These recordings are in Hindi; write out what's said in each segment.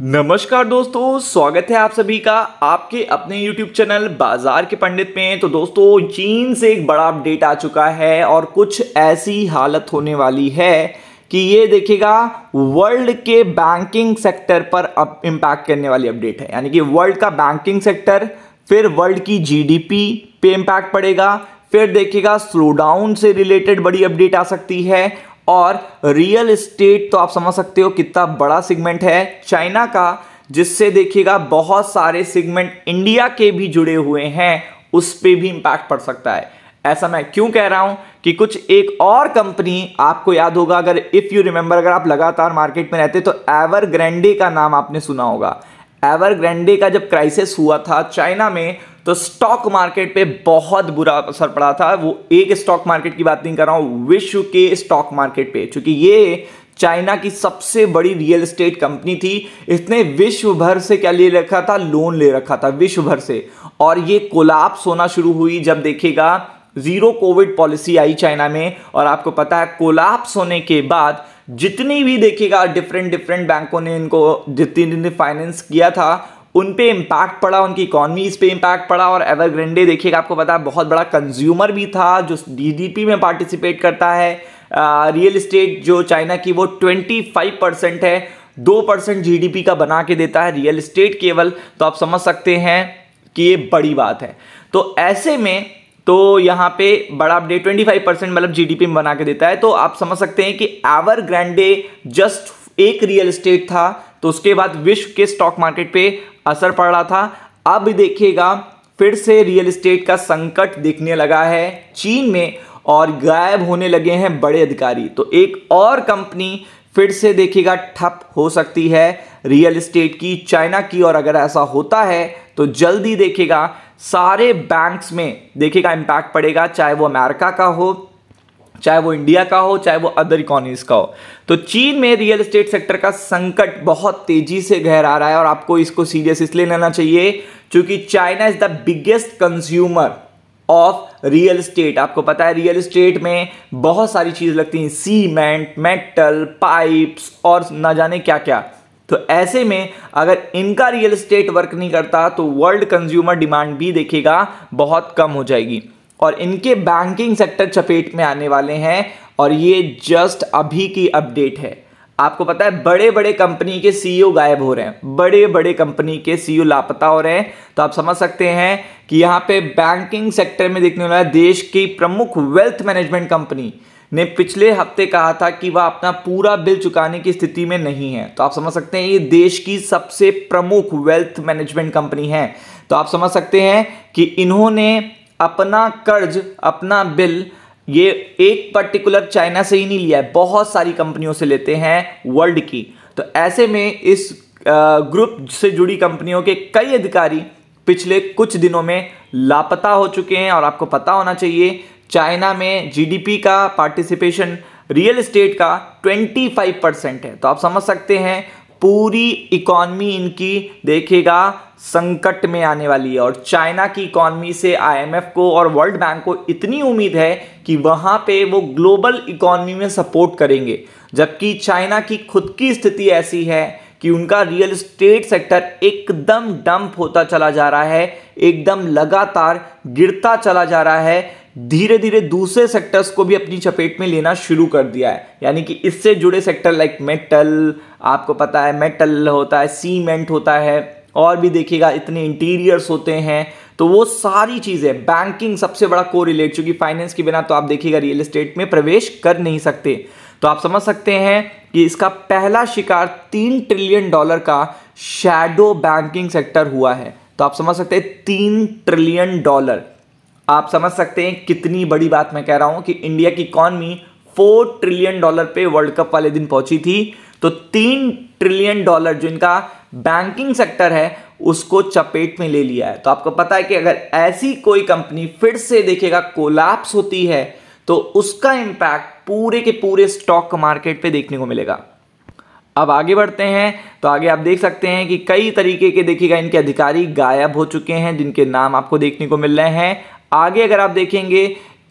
नमस्कार दोस्तों स्वागत है आप सभी का आपके अपने YouTube चैनल बाजार के पंडित में तो दोस्तों चीन से एक बड़ा अपडेट आ चुका है और कुछ ऐसी हालत होने वाली है कि ये देखिएगा वर्ल्ड के बैंकिंग सेक्टर पर अब इम्पैक्ट करने वाली अपडेट है यानी कि वर्ल्ड का बैंकिंग सेक्टर फिर वर्ल्ड की जीडीपी पे इम्पैक्ट पड़ेगा फिर देखिएगा स्लो डाउन से रिलेटेड बड़ी अपडेट आ सकती है और रियल इस्टेट तो आप समझ सकते हो कितना बड़ा सेगमेंट है चाइना का जिससे देखिएगा बहुत सारे सेगमेंट इंडिया के भी जुड़े हुए हैं उस पर भी इम्पैक्ट पड़ सकता है ऐसा मैं क्यों कह रहा हूं कि कुछ एक और कंपनी आपको याद होगा अगर इफ़ यू रिमेंबर अगर आप लगातार मार्केट में रहते तो एवर ग्रैंडे का नाम आपने सुना होगा एवर ग्रैंडे का जब क्राइसिस हुआ था चाइना में तो स्टॉक मार्केट पे बहुत बुरा असर पड़ा था वो एक स्टॉक मार्केट की बात नहीं कर रहा हूँ विश्व के स्टॉक मार्केट पे चूंकि ये चाइना की सबसे बड़ी रियल एस्टेट कंपनी थी इसने विश्व भर से क्या ले रखा था लोन ले रखा था विश्व भर से और ये कोलाप्स होना शुरू हुई जब देखेगा जीरो कोविड पॉलिसी आई चाइना में और आपको पता है कोलाप्स होने के बाद जितनी भी देखेगा डिफरेंट डिफरेंट बैंकों ने इनको जितनी फाइनेंस किया था उन पे इम्पैक्ट पड़ा उनकी इकॉनमीज पे इम्पैक्ट पड़ा और एवरग्रेंडे देखिएगा आपको पता है बहुत बड़ा कंज्यूमर भी था जो जीडीपी में पार्टिसिपेट करता है रियल इस्टेट जो चाइना की वो 25 परसेंट है दो परसेंट जी का बना के देता है रियल इस्टेट केवल तो आप समझ सकते हैं कि ये बड़ी बात है तो ऐसे में तो यहाँ पे बड़ा अपडेट 25 परसेंट मतलब जीडीपी में बना के देता है तो आप समझ सकते हैं कि एवर ग्रैंडे जस्ट एक रियल इस्टेट था तो उसके बाद विश्व के स्टॉक मार्केट पे असर पड़ रहा था अब देखिएगा फिर से रियल इस्टेट का संकट दिखने लगा है चीन में और गायब होने लगे हैं बड़े अधिकारी तो एक और कंपनी फिर से देखिएगा ठप हो सकती है रियल इस्टेट की चाइना की और अगर ऐसा होता है तो जल्दी देखिएगा सारे बैंक्स में देखिएगा इम्पैक्ट पड़ेगा चाहे वो अमेरिका का हो चाहे वो इंडिया का हो चाहे वो अदर इकोनॉमीज का हो तो चीन में रियल एस्टेट सेक्टर का संकट बहुत तेजी से गहरा रहा है और आपको इसको सीरियस इसलिए लेना चाहिए क्योंकि China is the biggest consumer of real estate आपको पता है रियल स्टेट में बहुत सारी चीज़ लगती हैं सीमेंट मेटल पाइप्स और ना जाने क्या क्या तो ऐसे में अगर इनका रियल स्टेट वर्क नहीं करता तो वर्ल्ड कंज्यूमर डिमांड भी देखेगा बहुत कम हो जाएगी और इनके बैंकिंग सेक्टर चपेट में आने वाले हैं और ये जस्ट अभी की अपडेट है आपको पता है बड़े बड़े कंपनी के सीईओ e गायब हो रहे हैं बड़े बड़े कंपनी के सीईओ e लापता हो रहे हैं तो आप समझ सकते हैं कि यहाँ पे बैंकिंग सेक्टर में देखने वाला देश की प्रमुख वेल्थ मैनेजमेंट कंपनी ने पिछले हफ्ते कहा था कि वह अपना पूरा बिल चुकाने की स्थिति में नहीं है तो आप समझ सकते हैं ये देश की सबसे प्रमुख वेल्थ मैनेजमेंट कंपनी है तो आप समझ सकते हैं कि इन्होंने अपना कर्ज अपना बिल ये एक पर्टिकुलर चाइना से ही नहीं लिया है बहुत सारी कंपनियों से लेते हैं वर्ल्ड की तो ऐसे में इस ग्रुप से जुड़ी कंपनियों के कई अधिकारी पिछले कुछ दिनों में लापता हो चुके हैं और आपको पता होना चाहिए चाइना में जीडीपी का पार्टिसिपेशन रियल इस्टेट का 25 परसेंट है तो आप समझ सकते हैं पूरी इकॉनमी इनकी देखेगा संकट में आने वाली है और चाइना की इकॉनमी से आईएमएफ को और वर्ल्ड बैंक को इतनी उम्मीद है कि वहाँ पे वो ग्लोबल इकॉनमी में सपोर्ट करेंगे जबकि चाइना की खुद की स्थिति ऐसी है कि उनका रियल स्टेट सेक्टर एकदम डंप होता चला जा रहा है एकदम लगातार गिरता चला जा रहा है धीरे धीरे दूसरे सेक्टर्स को भी अपनी चपेट में लेना शुरू कर दिया है यानी कि इससे जुड़े सेक्टर लाइक मेटल आपको पता है मेटल होता है सीमेंट होता है और भी देखिएगा इतने इंटीरियर्स होते हैं तो वो सारी चीज़ें बैंकिंग सबसे बड़ा को रिलेट चूँकि फाइनेंस के बिना तो आप देखिएगा रियल इस्टेट में प्रवेश कर नहीं सकते तो आप समझ सकते हैं कि इसका पहला शिकार तीन ट्रिलियन डॉलर का शैडो बैंकिंग सेक्टर हुआ है तो आप समझ सकते हैं तीन ट्रिलियन डॉलर आप समझ सकते हैं कितनी बड़ी बात मैं कह रहा हूं कि इंडिया की इकॉनमी फोर ट्रिलियन डॉलर पे वर्ल्ड कप वाले दिन पहुंची थी तो तीन ट्रिलियन डॉलर जो इनका बैंकिंग सेक्टर है उसको चपेट में ले लिया है तो आपको पता है कि अगर ऐसी कोई कंपनी फिर से देखेगा कोलैप्स होती है तो उसका इंपैक्ट पूरे के पूरे स्टॉक मार्केट पे देखने को मिलेगा अब आगे बढ़ते हैं तो आगे आप देख सकते हैं कि कई तरीके के देखिएगा इनके अधिकारी गायब हो चुके हैं जिनके नाम आपको देखने को मिल रहे हैं आगे अगर आप देखेंगे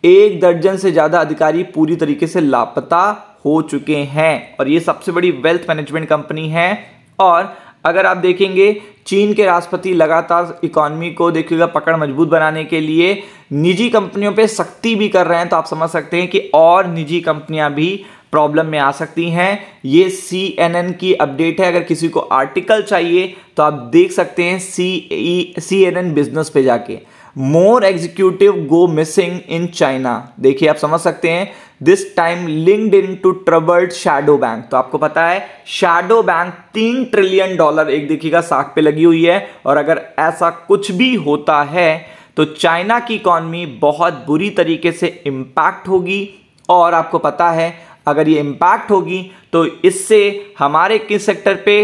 एक दर्जन से ज़्यादा अधिकारी पूरी तरीके से लापता हो चुके हैं और ये सबसे बड़ी वेल्थ मैनेजमेंट कंपनी है और अगर आप देखेंगे चीन के राष्ट्रपति लगातार इकोनॉमी को देखिएगा पकड़ मजबूत बनाने के लिए निजी कंपनियों पे सख्ती भी कर रहे हैं तो आप समझ सकते हैं कि और निजी कंपनियां भी प्रॉब्लम में आ सकती हैं ये सी की अपडेट है अगर किसी को आर्टिकल चाहिए तो आप देख सकते हैं सी सी बिजनेस पे जाके more executive go missing in China देखिए आप समझ सकते हैं this time linked in to troubled shadow bank तो आपको पता है शैडो बैंक तीन ट्रिलियन डॉलर एक देखिएगा साख पे लगी हुई है और अगर ऐसा कुछ भी होता है तो चाइना की इकॉनमी बहुत बुरी तरीके से इम्पैक्ट होगी और आपको पता है अगर ये इम्पैक्ट होगी तो इससे हमारे किस सेक्टर पे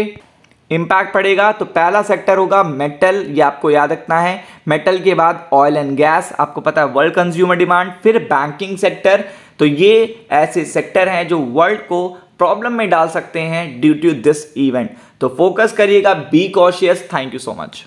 इम्पैक्ट पड़ेगा तो पहला सेक्टर होगा मेटल ये आपको याद रखना है मेटल के बाद ऑयल एंड गैस आपको पता है वर्ल्ड कंज्यूमर डिमांड फिर बैंकिंग सेक्टर तो ये ऐसे सेक्टर हैं जो वर्ल्ड को प्रॉब्लम में डाल सकते हैं ड्यू टू दिस इवेंट तो फोकस करिएगा be cautious thank you so much